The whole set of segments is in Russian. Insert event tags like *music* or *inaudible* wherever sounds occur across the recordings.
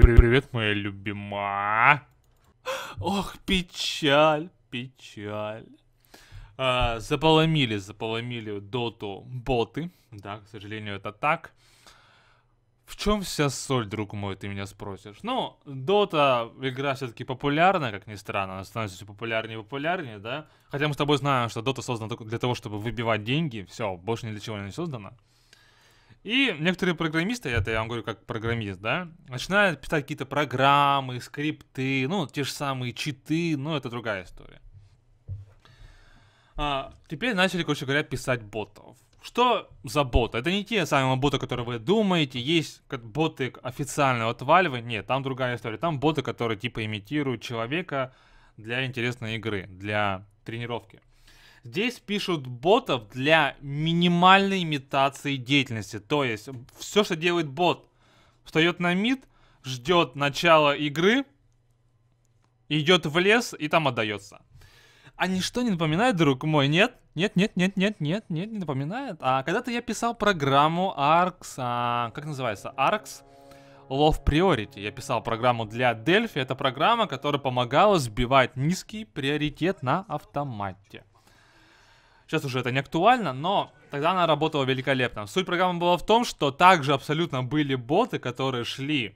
При- привет, моя любима. Ох, печаль, печаль. А, заполомили, заполомили доту боты. Да, к сожалению, это так. В чем вся соль, друг мой, ты меня спросишь? Ну, Дота игра все-таки популярна, как ни странно, она становится все популярнее и популярнее, да? Хотя мы с тобой знаем, что Дота создана для того, чтобы выбивать деньги, все, больше ни для чего она не создана. И некоторые программисты, это я вам говорю как программист, да, начинают писать какие-то программы, скрипты, ну, те же самые читы, но это другая история. А, теперь начали, короче говоря, писать ботов. Что за боты? Это не те самые боты, которые вы думаете. Есть боты официальные, официального отваливания. Нет, там другая история. Там боты, которые типа имитируют человека для интересной игры, для тренировки. Здесь пишут ботов для минимальной имитации деятельности. То есть, все, что делает бот, встает на мид, ждет начала игры, идет в лес и там отдается. А ничто не напоминает, друг мой, нет? Нет, нет, нет, нет, нет, нет, не напоминает. А когда-то я писал программу ARX, а, как называется, ARX Love Priority. Я писал программу для Delphi, это программа, которая помогала сбивать низкий приоритет на автомате. Сейчас уже это не актуально, но тогда она работала великолепно. Суть программы была в том, что также абсолютно были боты, которые шли.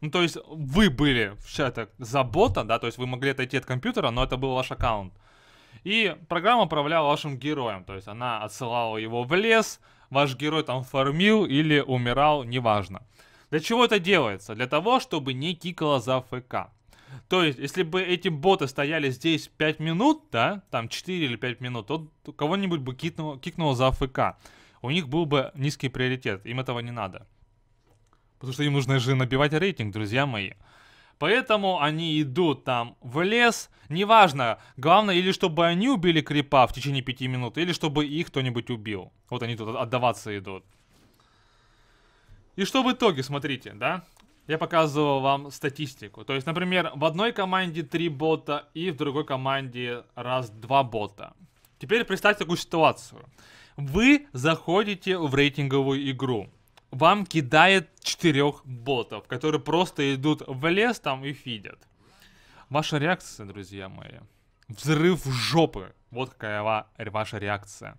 Ну, то есть вы были в чатах за бота, да, то есть вы могли отойти от компьютера, но это был ваш аккаунт. И программа управляла вашим героем, то есть она отсылала его в лес, ваш герой там фармил или умирал, неважно. Для чего это делается? Для того, чтобы не кикало за ФК. То есть, если бы эти боты стояли здесь 5 минут, да, там 4 или 5 минут, то кого-нибудь бы кикнул кикнуло за АФК. У них был бы низкий приоритет, им этого не надо. Потому что им нужно же набивать рейтинг, друзья мои. Поэтому они идут там в лес. Неважно, главное, или чтобы они убили крипа в течение пяти минут, или чтобы их кто-нибудь убил. Вот они тут отдаваться идут. И что в итоге, смотрите, да? я показывал вам статистику. То есть, например, в одной команде три бота и в другой команде раз-два бота. Теперь представьте такую ситуацию. Вы заходите в рейтинговую игру. Вам кидает четырех ботов, которые просто идут в лес там и фидят. Ваша реакция, друзья мои. Взрыв жопы. Вот какая ваша реакция.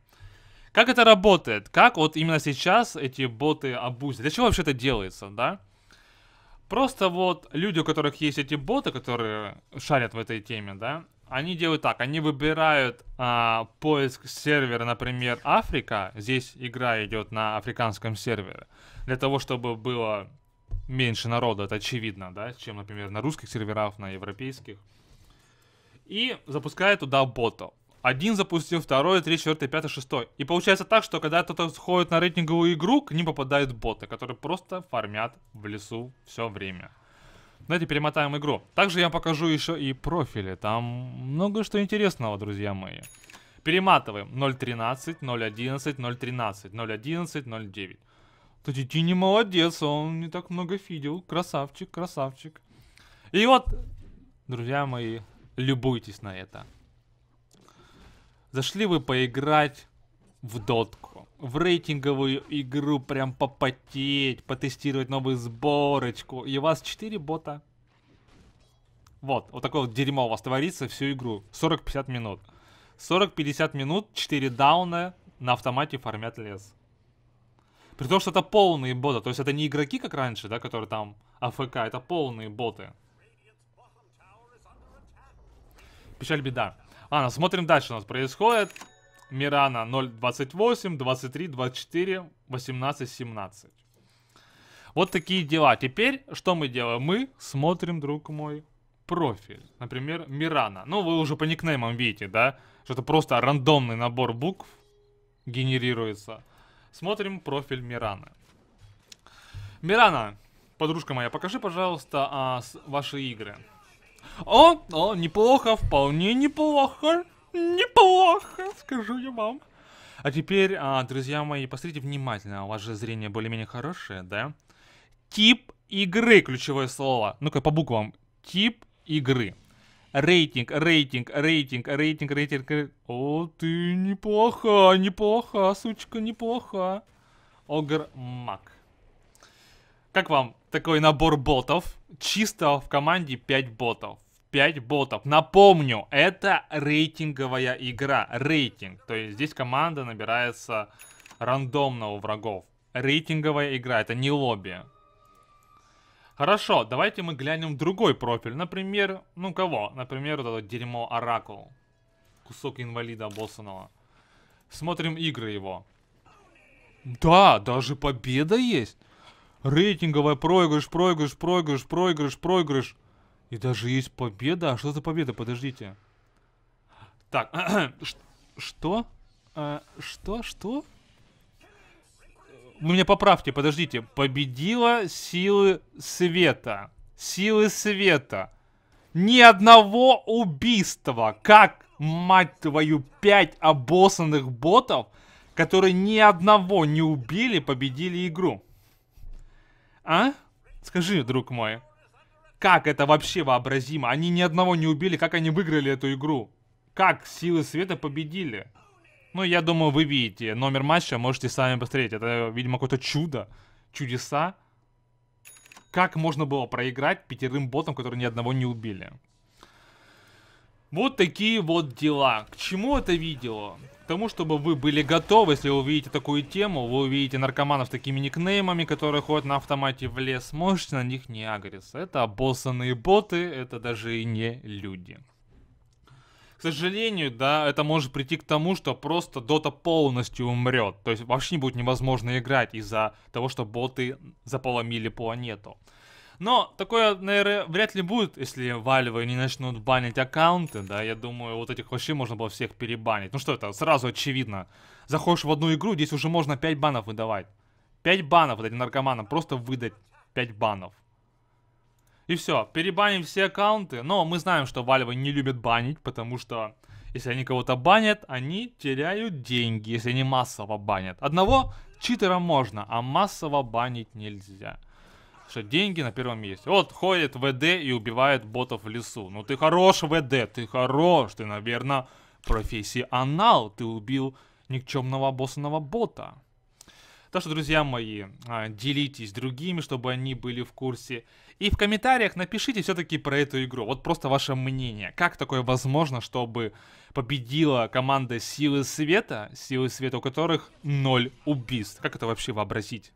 Как это работает? Как вот именно сейчас эти боты обузят? Для чего вообще это делается, да? Просто вот люди, у которых есть эти боты, которые шарят в этой теме, да, они делают так, они выбирают а, поиск сервера, например, Африка, здесь игра идет на африканском сервере, для того, чтобы было меньше народа, это очевидно, да, чем, например, на русских серверах, на европейских, и запускают туда ботов. Один запустил, второй, третий, четвертый, пятый, шестой. И получается так, что когда кто-то сходит на рейтинговую игру, к ним попадают боты, которые просто фармят в лесу все время. Давайте перемотаем игру. Также я покажу еще и профили. Там много что интересного, друзья мои. Перематываем. 0.13, 0.11, 0.13, 0.11, 0.9. Татити не молодец, он не так много фидел. Красавчик, красавчик. И вот, друзья мои, любуйтесь на это. Зашли вы поиграть в дотку, в рейтинговую игру, прям попотеть, потестировать новую сборочку. И у вас 4 бота. Вот, вот такое вот дерьмо у вас творится всю игру. 40-50 минут. 40-50 минут, 4 дауна на автомате фармят лес. При том, что это полные боты. То есть это не игроки, как раньше, да, которые там АФК, это полные боты. Печаль беда. Ладно, ну, смотрим дальше у нас происходит. Мирана 0.28, 23, 24, 18, 17. Вот такие дела. Теперь что мы делаем? Мы смотрим, друг мой, профиль. Например, Мирана. Ну, вы уже по никнеймам видите, да? Что это просто рандомный набор букв генерируется. Смотрим профиль Мираны. Мирана, подружка моя, покажи, пожалуйста, а, ваши игры. О, о, неплохо, вполне неплохо. Неплохо, скажу я вам. А теперь, а, друзья мои, посмотрите внимательно. У вас же зрение более-менее хорошее, да? Тип игры, ключевое слово. Ну-ка, по буквам. Тип игры. Рейтинг, рейтинг, рейтинг, рейтинг, рейтинг, О, ты неплохо, неплохо, сучка, неплоха. Огр Мак. Как вам такой набор ботов? Чисто в команде 5 ботов. 5 ботов. Напомню, это рейтинговая игра. Рейтинг. То есть здесь команда набирается рандомно у врагов. Рейтинговая игра, это не лобби. Хорошо, давайте мы глянем другой профиль. Например, ну кого? Например, вот это дерьмо Оракул. Кусок инвалида обоссанного. Смотрим игры его. Да, даже победа есть. Рейтинговая, проигрыш, проигрыш, проигрыш, проигрыш, проигрыш. И даже есть победа? А что за победа? Подождите. Так, *clears throat* что? А, что? Что? Вы меня поправьте, подождите. Победила силы света. Силы света. Ни одного убийства. Как, мать твою, пять обоссанных ботов, которые ни одного не убили, победили игру. А? Скажи, друг мой. Как это вообще вообразимо? Они ни одного не убили, как они выиграли эту игру? Как силы света победили? Ну, я думаю, вы видите номер матча, можете сами посмотреть. Это, видимо, какое-то чудо. Чудеса. Как можно было проиграть пятерым ботам, которые ни одного не убили? Вот такие вот дела. К чему это видео? К тому, чтобы вы были готовы, если вы увидите такую тему, вы увидите наркоманов с такими никнеймами, которые ходят на автомате в лес, можете на них не агриться. Это обоссанные боты, это даже и не люди. К сожалению, да, это может прийти к тому, что просто Дота полностью умрет. То есть вообще не будет невозможно играть из-за того, что боты заполомили планету. Но такое, наверное, вряд ли будет, если Valve не начнут банить аккаунты, да, я думаю, вот этих вообще можно было всех перебанить. Ну что это, сразу очевидно. Заходишь в одну игру, здесь уже можно 5 банов выдавать. 5 банов вот этим наркоманам, просто выдать 5 банов. И все, перебаним все аккаунты, но мы знаем, что Valve не любят банить, потому что если они кого-то банят, они теряют деньги, если они массово банят. Одного читера можно, а массово банить нельзя что деньги на первом месте. Вот ходит ВД и убивает ботов в лесу. Ну ты хорош, ВД, ты хорош, ты, наверное, профессионал. Ты убил никчемного боссного бота. Так что, друзья мои, а, делитесь другими, чтобы они были в курсе. И в комментариях напишите все-таки про эту игру. Вот просто ваше мнение. Как такое возможно, чтобы победила команда Силы Света, Силы Света у которых ноль убийств? Как это вообще вообразить?